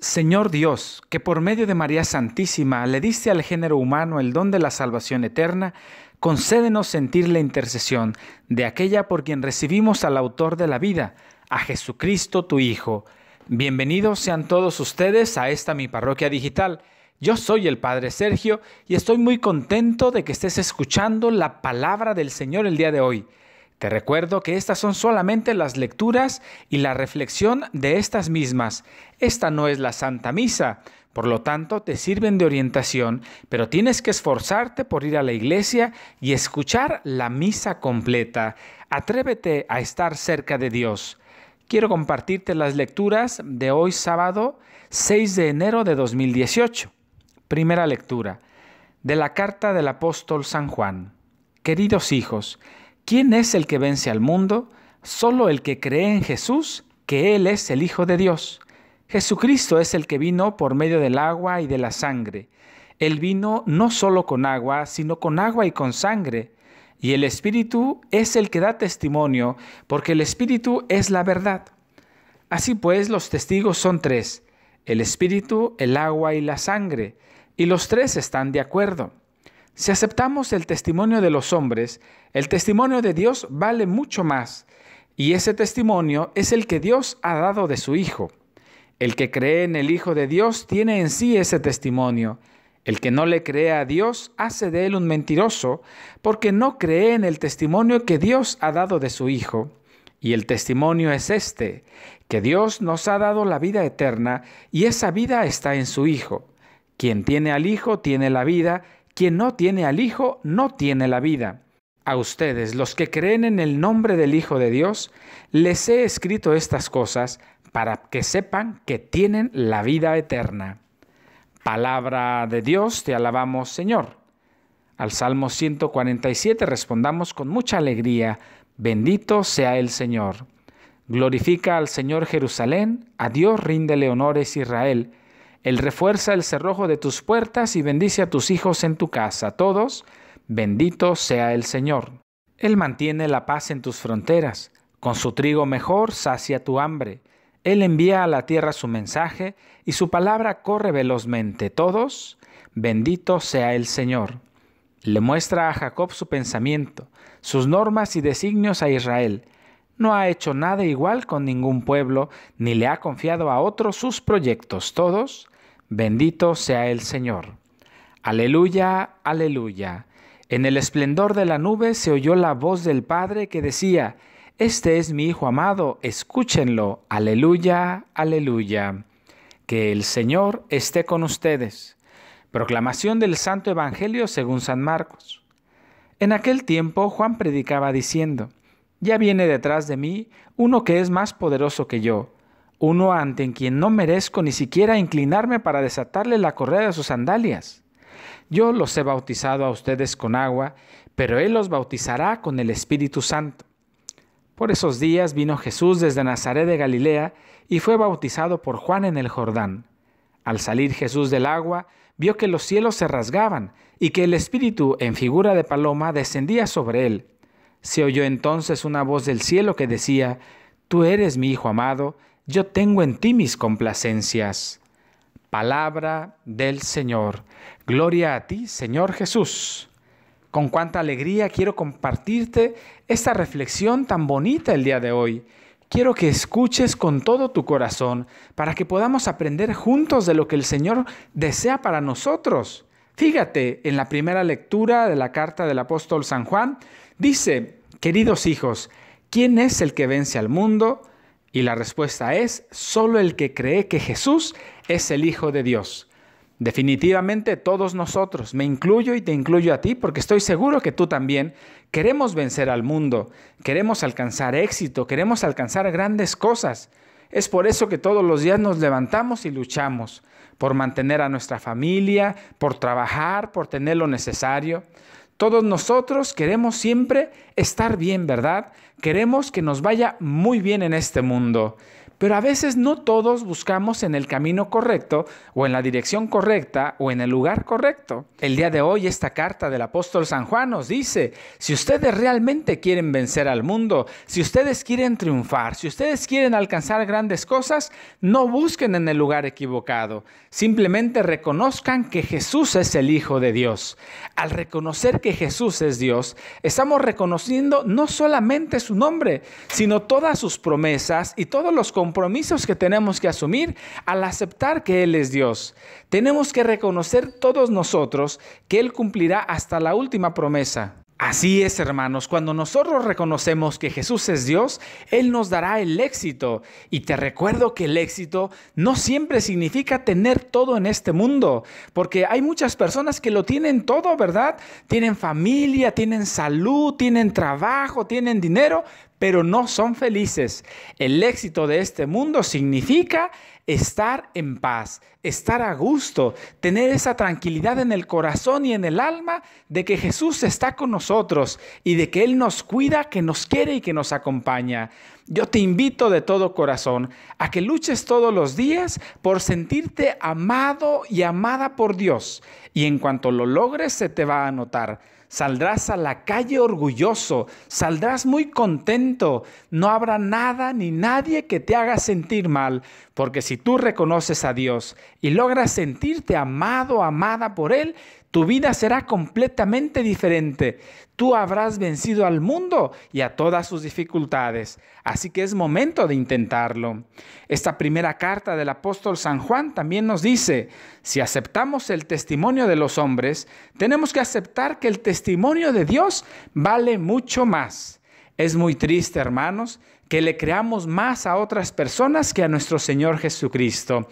Señor Dios, que por medio de María Santísima le diste al género humano el don de la salvación eterna, concédenos sentir la intercesión de aquella por quien recibimos al autor de la vida, a Jesucristo tu Hijo. Bienvenidos sean todos ustedes a esta mi parroquia digital. Yo soy el Padre Sergio y estoy muy contento de que estés escuchando la palabra del Señor el día de hoy. Te recuerdo que estas son solamente las lecturas y la reflexión de estas mismas. Esta no es la Santa Misa, por lo tanto te sirven de orientación, pero tienes que esforzarte por ir a la iglesia y escuchar la misa completa. Atrévete a estar cerca de Dios. Quiero compartirte las lecturas de hoy sábado 6 de enero de 2018. Primera lectura de la carta del apóstol San Juan. Queridos hijos, ¿Quién es el que vence al mundo? Solo el que cree en Jesús, que Él es el Hijo de Dios. Jesucristo es el que vino por medio del agua y de la sangre. Él vino no solo con agua, sino con agua y con sangre. Y el Espíritu es el que da testimonio, porque el Espíritu es la verdad. Así pues, los testigos son tres, el Espíritu, el agua y la sangre, y los tres están de acuerdo. Si aceptamos el testimonio de los hombres, el testimonio de Dios vale mucho más, y ese testimonio es el que Dios ha dado de su Hijo. El que cree en el Hijo de Dios tiene en sí ese testimonio. El que no le cree a Dios hace de él un mentiroso, porque no cree en el testimonio que Dios ha dado de su Hijo. Y el testimonio es este, que Dios nos ha dado la vida eterna, y esa vida está en su Hijo. Quien tiene al Hijo tiene la vida, quien no tiene al Hijo no tiene la vida. A ustedes, los que creen en el nombre del Hijo de Dios, les he escrito estas cosas para que sepan que tienen la vida eterna. Palabra de Dios, te alabamos Señor. Al Salmo 147 respondamos con mucha alegría, bendito sea el Señor. Glorifica al Señor Jerusalén, a Dios ríndele honores Israel él refuerza el cerrojo de tus puertas y bendice a tus hijos en tu casa. Todos, bendito sea el Señor. Él mantiene la paz en tus fronteras. Con su trigo mejor sacia tu hambre. Él envía a la tierra su mensaje y su palabra corre velozmente. Todos, bendito sea el Señor. Le muestra a Jacob su pensamiento, sus normas y designios a Israel. No ha hecho nada igual con ningún pueblo, ni le ha confiado a otro sus proyectos. Todos, Bendito sea el Señor. Aleluya, aleluya. En el esplendor de la nube se oyó la voz del Padre que decía, Este es mi Hijo amado, escúchenlo. Aleluya, aleluya. Que el Señor esté con ustedes. Proclamación del Santo Evangelio según San Marcos. En aquel tiempo Juan predicaba diciendo, Ya viene detrás de mí uno que es más poderoso que yo uno ante quien no merezco ni siquiera inclinarme para desatarle la correa de sus sandalias. Yo los he bautizado a ustedes con agua, pero Él los bautizará con el Espíritu Santo. Por esos días vino Jesús desde Nazaret de Galilea y fue bautizado por Juan en el Jordán. Al salir Jesús del agua, vio que los cielos se rasgaban y que el Espíritu, en figura de paloma, descendía sobre él. Se oyó entonces una voz del cielo que decía, Tú eres mi Hijo amado, yo tengo en ti mis complacencias. Palabra del Señor. Gloria a ti, Señor Jesús. Con cuánta alegría quiero compartirte esta reflexión tan bonita el día de hoy. Quiero que escuches con todo tu corazón para que podamos aprender juntos de lo que el Señor desea para nosotros. Fíjate, en la primera lectura de la carta del apóstol San Juan, dice, queridos hijos, ¿quién es el que vence al mundo? Y la respuesta es, solo el que cree que Jesús es el Hijo de Dios. Definitivamente todos nosotros, me incluyo y te incluyo a ti, porque estoy seguro que tú también queremos vencer al mundo, queremos alcanzar éxito, queremos alcanzar grandes cosas. Es por eso que todos los días nos levantamos y luchamos, por mantener a nuestra familia, por trabajar, por tener lo necesario. Todos nosotros queremos siempre estar bien, ¿verdad? Queremos que nos vaya muy bien en este mundo pero a veces no todos buscamos en el camino correcto o en la dirección correcta o en el lugar correcto. El día de hoy esta carta del apóstol San Juan nos dice, si ustedes realmente quieren vencer al mundo, si ustedes quieren triunfar, si ustedes quieren alcanzar grandes cosas, no busquen en el lugar equivocado, simplemente reconozcan que Jesús es el Hijo de Dios. Al reconocer que Jesús es Dios, estamos reconociendo no solamente su nombre, sino todas sus promesas y todos los compromisos compromisos que tenemos que asumir al aceptar que Él es Dios. Tenemos que reconocer todos nosotros que Él cumplirá hasta la última promesa. Así es, hermanos, cuando nosotros reconocemos que Jesús es Dios, Él nos dará el éxito. Y te recuerdo que el éxito no siempre significa tener todo en este mundo, porque hay muchas personas que lo tienen todo, ¿verdad? Tienen familia, tienen salud, tienen trabajo, tienen dinero, pero no son felices. El éxito de este mundo significa estar en paz, estar a gusto, tener esa tranquilidad en el corazón y en el alma de que Jesús está con nosotros y de que Él nos cuida, que nos quiere y que nos acompaña. Yo te invito de todo corazón a que luches todos los días por sentirte amado y amada por Dios. Y en cuanto lo logres, se te va a notar. Saldrás a la calle orgulloso, saldrás muy contento. No habrá nada ni nadie que te haga sentir mal, porque si tú reconoces a Dios y logras sentirte amado, amada por Él, tu vida será completamente diferente. Tú habrás vencido al mundo y a todas sus dificultades. Así que es momento de intentarlo. Esta primera carta del apóstol San Juan también nos dice, si aceptamos el testimonio de los hombres, tenemos que aceptar que el testimonio de Dios vale mucho más. Es muy triste, hermanos, que le creamos más a otras personas que a nuestro Señor Jesucristo.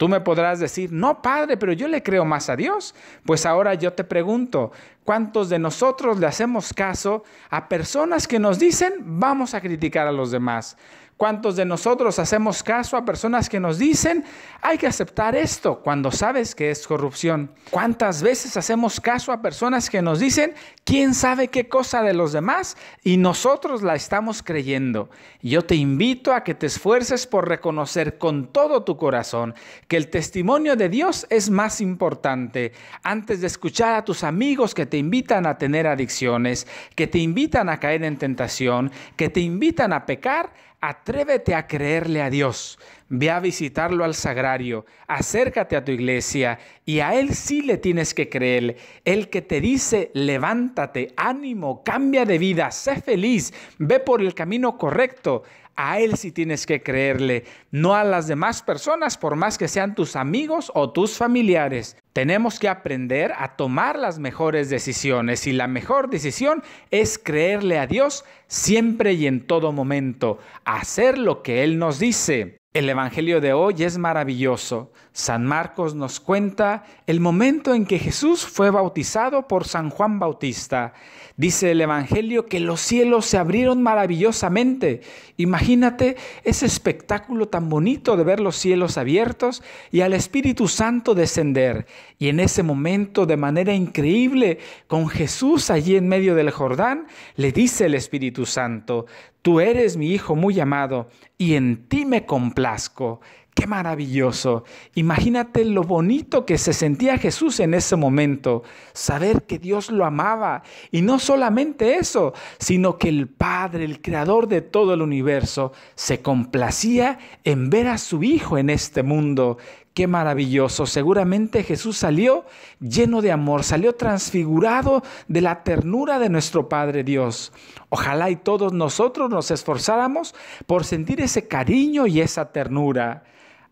Tú me podrás decir, no, Padre, pero yo le creo más a Dios. Pues ahora yo te pregunto, ¿cuántos de nosotros le hacemos caso a personas que nos dicen, vamos a criticar a los demás? ¿Cuántos de nosotros hacemos caso a personas que nos dicen, hay que aceptar esto cuando sabes que es corrupción? ¿Cuántas veces hacemos caso a personas que nos dicen, quién sabe qué cosa de los demás y nosotros la estamos creyendo? Yo te invito a que te esfuerces por reconocer con todo tu corazón que el testimonio de Dios es más importante antes de escuchar a tus amigos que te invitan a tener adicciones, que te invitan a caer en tentación, que te invitan a pecar. Atrévete a creerle a Dios. Ve a visitarlo al sagrario. Acércate a tu iglesia y a Él sí le tienes que creer. El que te dice, levántate, ánimo, cambia de vida, sé feliz, ve por el camino correcto. A Él sí tienes que creerle, no a las demás personas, por más que sean tus amigos o tus familiares. Tenemos que aprender a tomar las mejores decisiones y la mejor decisión es creerle a Dios siempre y en todo momento, hacer lo que Él nos dice. El Evangelio de hoy es maravilloso. San Marcos nos cuenta el momento en que Jesús fue bautizado por San Juan Bautista. Dice el Evangelio que los cielos se abrieron maravillosamente. Imagínate ese espectáculo tan bonito de ver los cielos abiertos y al Espíritu Santo descender. Y en ese momento, de manera increíble, con Jesús allí en medio del Jordán, le dice el Espíritu Santo, Tú eres mi Hijo muy amado, y en ti me complazco. Qué maravilloso. Imagínate lo bonito que se sentía Jesús en ese momento, saber que Dios lo amaba. Y no solamente eso, sino que el Padre, el Creador de todo el universo, se complacía en ver a su Hijo en este mundo qué maravilloso. Seguramente Jesús salió lleno de amor, salió transfigurado de la ternura de nuestro Padre Dios. Ojalá y todos nosotros nos esforzáramos por sentir ese cariño y esa ternura.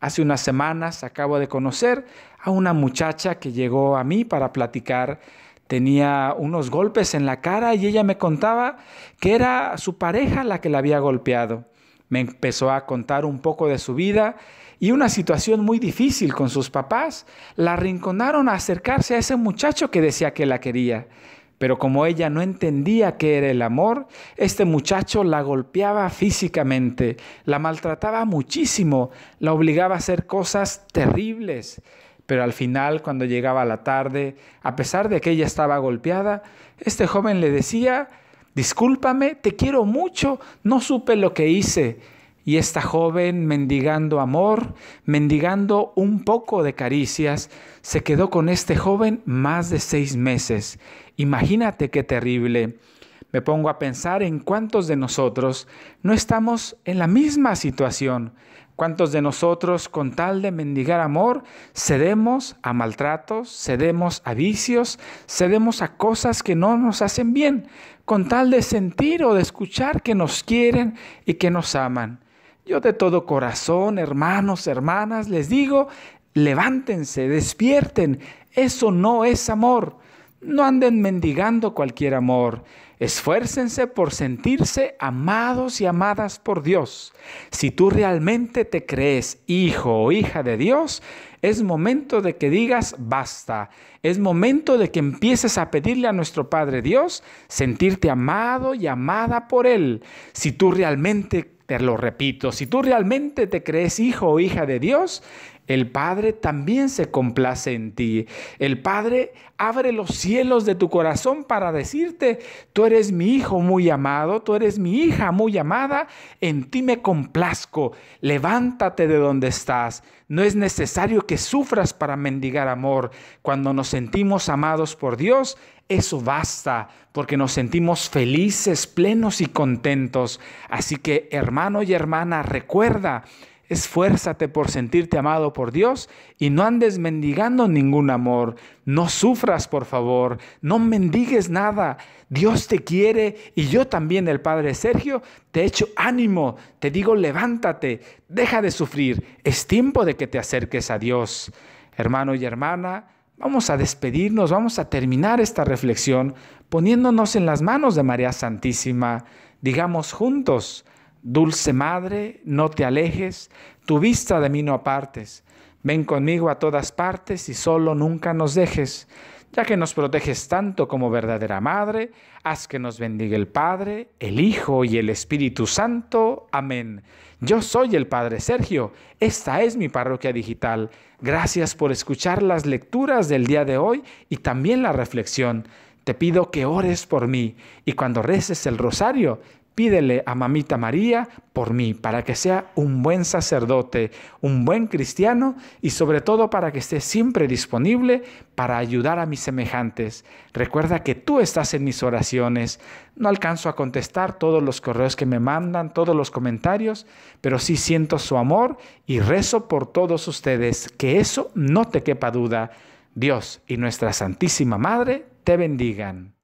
Hace unas semanas acabo de conocer a una muchacha que llegó a mí para platicar. Tenía unos golpes en la cara y ella me contaba que era su pareja la que la había golpeado. Me empezó a contar un poco de su vida y una situación muy difícil con sus papás, la arrinconaron a acercarse a ese muchacho que decía que la quería. Pero como ella no entendía qué era el amor, este muchacho la golpeaba físicamente, la maltrataba muchísimo, la obligaba a hacer cosas terribles. Pero al final, cuando llegaba la tarde, a pesar de que ella estaba golpeada, este joven le decía, discúlpame, te quiero mucho, no supe lo que hice, y esta joven, mendigando amor, mendigando un poco de caricias, se quedó con este joven más de seis meses. Imagínate qué terrible. Me pongo a pensar en cuántos de nosotros no estamos en la misma situación. ¿Cuántos de nosotros con tal de mendigar amor cedemos a maltratos, cedemos a vicios, cedemos a cosas que no nos hacen bien, con tal de sentir o de escuchar que nos quieren y que nos aman? Yo de todo corazón, hermanos, hermanas, les digo, levántense, despierten. Eso no es amor. No anden mendigando cualquier amor. Esfuércense por sentirse amados y amadas por Dios. Si tú realmente te crees hijo o hija de Dios, es momento de que digas basta. Es momento de que empieces a pedirle a nuestro Padre Dios sentirte amado y amada por Él. Si tú realmente te lo repito, si tú realmente te crees hijo o hija de Dios, el Padre también se complace en ti. El Padre abre los cielos de tu corazón para decirte, tú eres mi hijo muy amado, tú eres mi hija muy amada, en ti me complazco, levántate de donde estás. No es necesario que sufras para mendigar amor. Cuando nos sentimos amados por Dios, eso basta, porque nos sentimos felices, plenos y contentos. Así que, hermano y hermana, recuerda, Esfuérzate por sentirte amado por Dios y no andes mendigando ningún amor. No sufras, por favor. No mendigues nada. Dios te quiere y yo también, el Padre Sergio, te echo ánimo. Te digo, levántate. Deja de sufrir. Es tiempo de que te acerques a Dios. Hermano y hermana, vamos a despedirnos, vamos a terminar esta reflexión poniéndonos en las manos de María Santísima. Digamos juntos, Dulce Madre, no te alejes, tu vista de mí no apartes. Ven conmigo a todas partes y solo nunca nos dejes. Ya que nos proteges tanto como verdadera Madre, haz que nos bendiga el Padre, el Hijo y el Espíritu Santo. Amén. Yo soy el Padre Sergio, esta es mi parroquia digital. Gracias por escuchar las lecturas del día de hoy y también la reflexión. Te pido que ores por mí y cuando reces el rosario, Pídele a mamita María por mí, para que sea un buen sacerdote, un buen cristiano y sobre todo para que esté siempre disponible para ayudar a mis semejantes. Recuerda que tú estás en mis oraciones. No alcanzo a contestar todos los correos que me mandan, todos los comentarios, pero sí siento su amor y rezo por todos ustedes. Que eso no te quepa duda. Dios y nuestra Santísima Madre te bendigan.